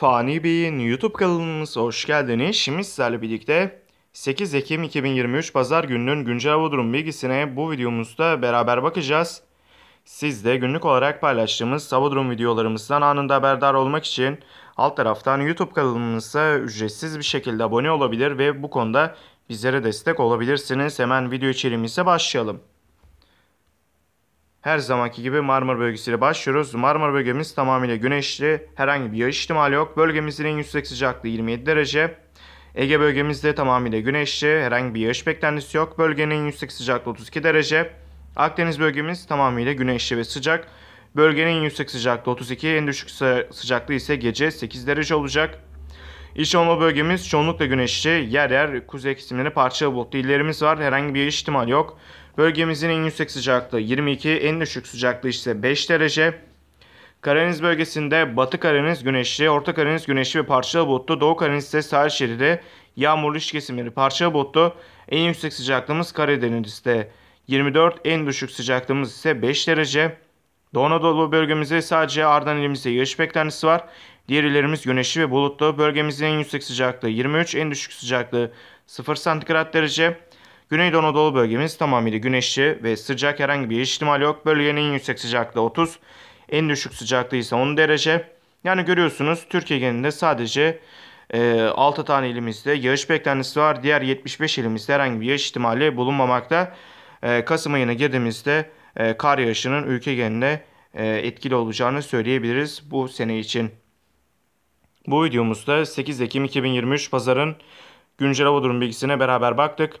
Fani Bey'in YouTube kanalımıza hoş geldiniz. Şimdi sizlerle birlikte 8 Ekim 2023 Pazar gününün güncel hava durum bilgisine bu videomuzda beraber bakacağız. Siz de günlük olarak paylaştığımız hava durum videolarımızdan anında haberdar olmak için alt taraftan YouTube kanalımıza ücretsiz bir şekilde abone olabilir ve bu konuda bizlere destek olabilirsiniz. Hemen video içeriğimize başlayalım. Her zamanki gibi Marmara bölgesiyle başlıyoruz. Marmara bölgemiz tamamıyla güneşli. Herhangi bir yağış ihtimali yok. Bölgemizin en yüksek sıcaklığı 27 derece. Ege bölgemizde tamamıyla güneşli. Herhangi bir yağış beklentisi yok. Bölgenin en yüksek sıcaklığı 32 derece. Akdeniz bölgemiz tamamıyla güneşli ve sıcak. Bölgenin en yüksek sıcaklığı 32, en düşük sıcaklığı ise gece 8 derece olacak. İç Anadolu bölgemiz çoğunlukla güneşli. Yer yer kuzey kesimleri parçalı bulutlu illerimiz var. Herhangi bir yağış ihtimali yok. Bölgemizin en yüksek sıcaklığı 22, en düşük sıcaklığı ise 5 derece. Karadeniz bölgesinde Batı Karadeniz güneşli, Orta Karadeniz güneşli ve parçalı bulutlu, Doğu Karadeniz ise sahil şeridi, yağmurlu iş kesimleri parçalı bulutlu. En yüksek sıcaklığımız Karadeniz'de 24, en düşük sıcaklığımız ise 5 derece. Doğu Anadolu bölgemizde sadece Ardahan ilimizde yağış beklentisi var. Diğer illerimiz güneşli ve bulutlu. Bölgemizin en yüksek sıcaklığı 23, en düşük sıcaklığı 0 santigrat derece. Güneydoğu Anadolu bölgemiz tamamıyla güneşli ve sıcak herhangi bir ihtimal yok. Bölgenin en yüksek sıcaklığı 30, en düşük sıcaklığı ise 10 derece. Yani görüyorsunuz Türkiye genelinde sadece e, 6 tane ilimizde yağış beklentisi var. Diğer 75 ilimizde herhangi bir yağış ihtimali bulunmamakta. E, Kasım ayına girdiğimizde e, kar yağışının ülke genelinde e, etkili olacağını söyleyebiliriz bu sene için. Bu videomuzda 8 Ekim 2023 Pazar'ın güncel hava durum bilgisine beraber baktık.